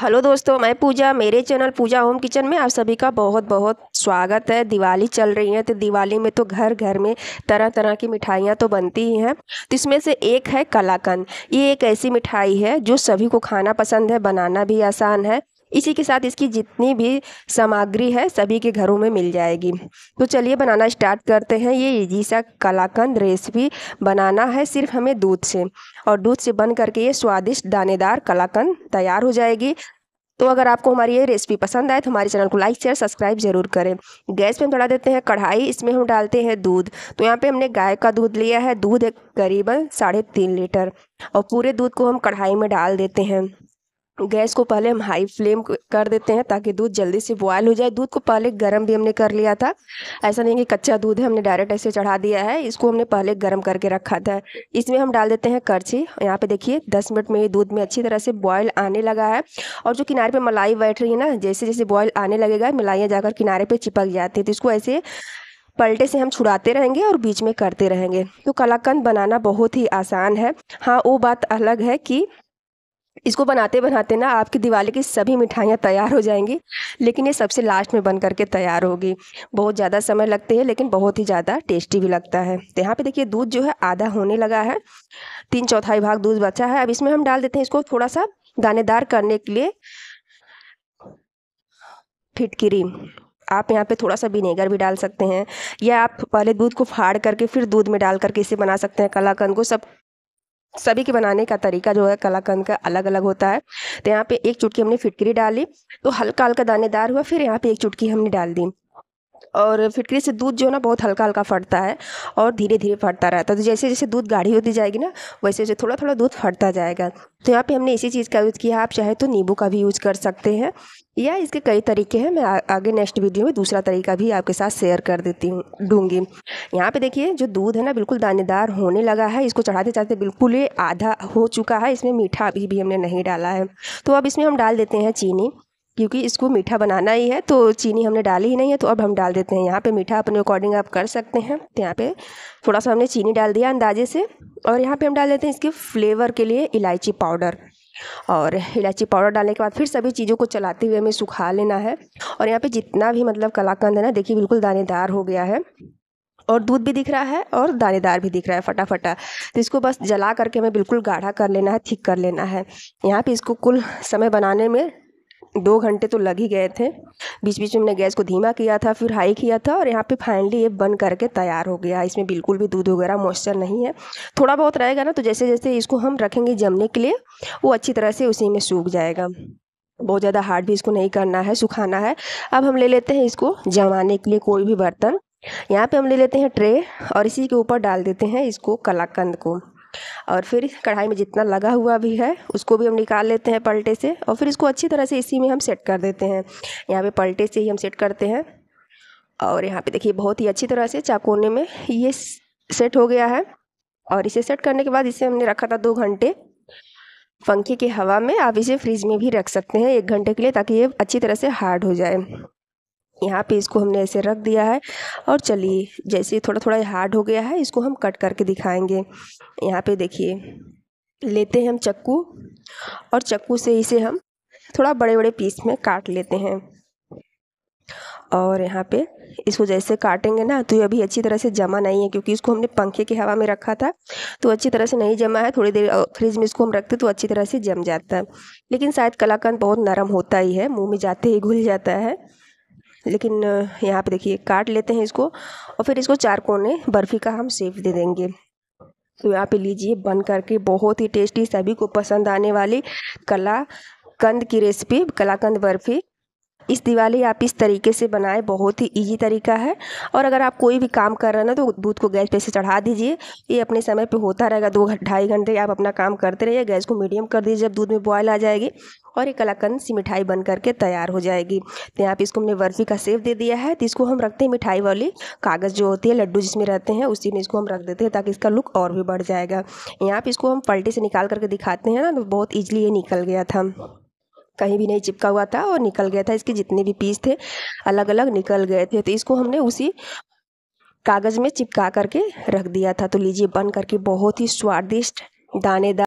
hello दोस्तों मैं पूजा मेरे चैनल पूजा होम किचन में आप सभी का बहुत बहुत स्वागत है दिवाली चल रही है तो दिवाली में तो घर घर में तरह तरह की मिठाइयाँ तो बनती ही हैं तो इसमें से एक है कलाकंद ये एक ऐसी मिठाई है जो सभी को खाना पसंद है बनाना भी आसान है इसी के साथ इसकी जितनी भी सामग्री है सभी के घरों में मिल जाएगी तो चलिए बनाना स्टार्ट करते हैं ये इजी सा कलाकंद रेसिपी बनाना है सिर्फ हमें दूध से और दूध से बन करके ये स्वादिष्ट दानेदार कलाकंद तैयार हो जाएगी तो अगर आपको हमारी ये रेसिपी पसंद आए तो हमारे चैनल को लाइक शेयर सब्सक्राइब जरूर करें गैस पे हम चढ़ा देते हैं कढ़ाई इसमें हम डालते हैं दूध तो यहाँ पे हमने गाय का दूध लिया है दूध एक करीबन साढ़े तीन लीटर और पूरे दूध को हम कढ़ाई में डाल देते हैं गैस को पहले हम हाई फ्लेम कर देते हैं ताकि दूध जल्दी से बॉयल हो जाए दूध को पहले गर्म भी हमने कर लिया था ऐसा नहीं कि कच्चा दूध है हमने डायरेक्ट ऐसे चढ़ा दिया है इसको हमने पहले गर्म करके रखा था इसमें हम डाल देते हैं करछी यहाँ पे देखिए दस मिनट में ये दूध में अच्छी तरह से बॉयल आने लगा है और जो किनारे पर मलाई बैठ रही है ना जैसे जैसे बॉयल आने लगेगा मलाइयाँ जाकर किनारे पर चिपक जाती है तो इसको ऐसे पलटे से हम छुड़ाते रहेंगे और बीच में करते रहेंगे तो कलाकंद बनाना बहुत ही आसान है हाँ वो बात अलग है कि इसको बनाते बनाते ना आपकी दिवाली की सभी मिठाइयाँ तैयार हो जाएंगी लेकिन ये सबसे लास्ट में बन करके तैयार होगी बहुत ज़्यादा समय लगते हैं लेकिन बहुत ही ज़्यादा टेस्टी भी लगता है तो यहाँ पे देखिए दूध जो है आधा होने लगा है तीन चौथाई भाग दूध बचा है अब इसमें हम डाल देते हैं इसको थोड़ा सा दानेदार करने के लिए फिटकिरी आप यहाँ पे थोड़ा सा विनेगर भी डाल सकते हैं या आप पहले दूध को फाड़ करके फिर दूध में डाल करके इसे बना सकते हैं कलाकंद को सब सभी के बनाने का तरीका जो है कलाकंद का अलग अलग होता है तो यहाँ पे एक चुटकी हमने फिटकरी डाली तो हल्का हल्का दानेदार हुआ फिर यहाँ पे एक चुटकी हमने डाल दी और फिटकरी से दूध जो है ना बहुत हल्का हल्का फटता है और धीरे धीरे फटता रहता है तो जैसे जैसे दूध गाढ़ी होती जाएगी ना वैसे वैसे थोड़ा थोड़ा दूध फटता जाएगा तो यहाँ पे हमने इसी चीज़ का यूज़ किया आप चाहे तो नींबू का भी यूज़ कर सकते हैं या इसके कई तरीके हैं मैं आगे नेक्स्ट वीडियो में दूसरा तरीका भी आपके साथ शेयर कर देती हूँ दूंगी यहाँ पे देखिए जो दूध है ना बिल्कुल दानेदार होने लगा है इसको चढ़ाते चढ़ाते बिल्कुल ये आधा हो चुका है इसमें मीठा अभी भी हमने नहीं डाला है तो अब इसमें हम डाल देते हैं चीनी क्योंकि इसको मीठा बनाना ही है तो चीनी हमने डाली ही नहीं है तो अब हम डाल देते हैं यहाँ पे मीठा अपने अकॉर्डिंग आप कर सकते हैं तो यहाँ पे थोड़ा सा हमने चीनी डाल दिया अंदाजे से और यहाँ पे हम डाल देते हैं इसके फ्लेवर के लिए इलायची पाउडर और इलायची पाउडर डालने के बाद फिर सभी चीज़ों को चलाते हुए हमें सुखा लेना है और यहाँ पर जितना भी मतलब कलाकंद है ना देखिए बिल्कुल दानेदार हो गया है और दूध भी दिख रहा है और दानेदार भी दिख रहा है फटाफटा तो इसको बस जला करके हमें बिल्कुल गाढ़ा कर लेना है थिक कर लेना है यहाँ पे इसको कुल समय बनाने में दो घंटे तो लग ही गए थे बीच बीच में हमने गैस को धीमा किया था फिर हाई किया था और यहाँ पे फाइनली ये बन करके तैयार हो गया इसमें बिल्कुल भी दूध वगैरह मॉइस्चर नहीं है थोड़ा बहुत रहेगा ना तो जैसे जैसे इसको हम रखेंगे जमने के लिए वो अच्छी तरह से उसी में सूख जाएगा बहुत ज़्यादा हार्ड भी इसको नहीं करना है सुखाना है अब हम ले लेते हैं इसको जमाने के लिए कोई भी बर्तन यहाँ पे हम ले लेते हैं ट्रे और इसी के ऊपर डाल देते हैं इसको कलाकंद को और फिर कढ़ाई में जितना लगा हुआ भी है उसको भी हम निकाल लेते हैं पलटे से और फिर इसको अच्छी तरह से इसी में हम सेट कर देते हैं यहाँ पे पलटे से ही हम सेट करते हैं और यहाँ पे देखिए बहुत ही अच्छी तरह से चाकोने में ये सेट हो गया है और इसे सेट करने के बाद इसे हमने रखा था दो घंटे पंखे की हवा में आप इसे फ्रिज में भी रख सकते हैं एक घंटे के लिए ताकि ये अच्छी तरह से हार्ड हो जाए यहाँ पे इसको हमने ऐसे रख दिया है और चलिए जैसे थोड़ा थोड़ा हार्ड हो गया है इसको हम कट करके दिखाएंगे यहाँ पे देखिए लेते हैं हम चक्कू और चक्कू से इसे हम थोड़ा बड़े बड़े पीस में काट लेते हैं और यहाँ पे इसको जैसे काटेंगे ना तो ये अभी अच्छी तरह से जमा नहीं है क्योंकि इसको हमने पंखे की हवा में रखा था तो अच्छी तरह से नहीं जमा है थोड़ी देर फ्रिज में इसको हम रखते तो अच्छी तरह से जम जाता है लेकिन शायद कलाकंद बहुत नरम होता ही है मुंह में जाते ही घुल जाता है लेकिन यहाँ पे देखिए काट लेते हैं इसको और फिर इसको चार कोने बर्फ़ी का हम सेव दे देंगे तो यहाँ पे लीजिए बन करके बहुत ही टेस्टी सभी को पसंद आने वाली कला कंद की रेसिपी कलाकंद बर्फ़ी इस दिवाली आप इस तरीके से बनाएं बहुत ही ईजी तरीका है और अगर आप कोई भी काम कर रहे हैं ना तो दूध को गैस पे से चढ़ा दीजिए ये अपने समय पे होता रहेगा दो ढाई घंटे आप अपना काम करते रहिए गैस को मीडियम कर दीजिए जब दूध में बॉयल आ जाएगी और ये कलाकंद सी मिठाई बन करके तैयार हो जाएगी तो यहाँ पे इसको हमने बर्फ़ी का सेव दे दिया है तो इसको हम रखते हैं मिठाई वाली कागज़ जो होती है लड्डू जिसमें रहते हैं उसी में इसको हम रख देते हैं ताकि इसका लुक और भी बढ़ जाएगा यहाँ पर इसको हम पलटे से निकाल करके दिखाते हैं ना तो बहुत ईजिली ये निकल गया था कहीं भी नहीं चिपका हुआ था और निकल गया था इसके जितने भी पीस थे अलग अलग निकल गए थे तो इसको हमने उसी कागज़ में चिपका करके रख दिया था तो लीजिए बन करके बहुत ही स्वादिष्ट दानेदार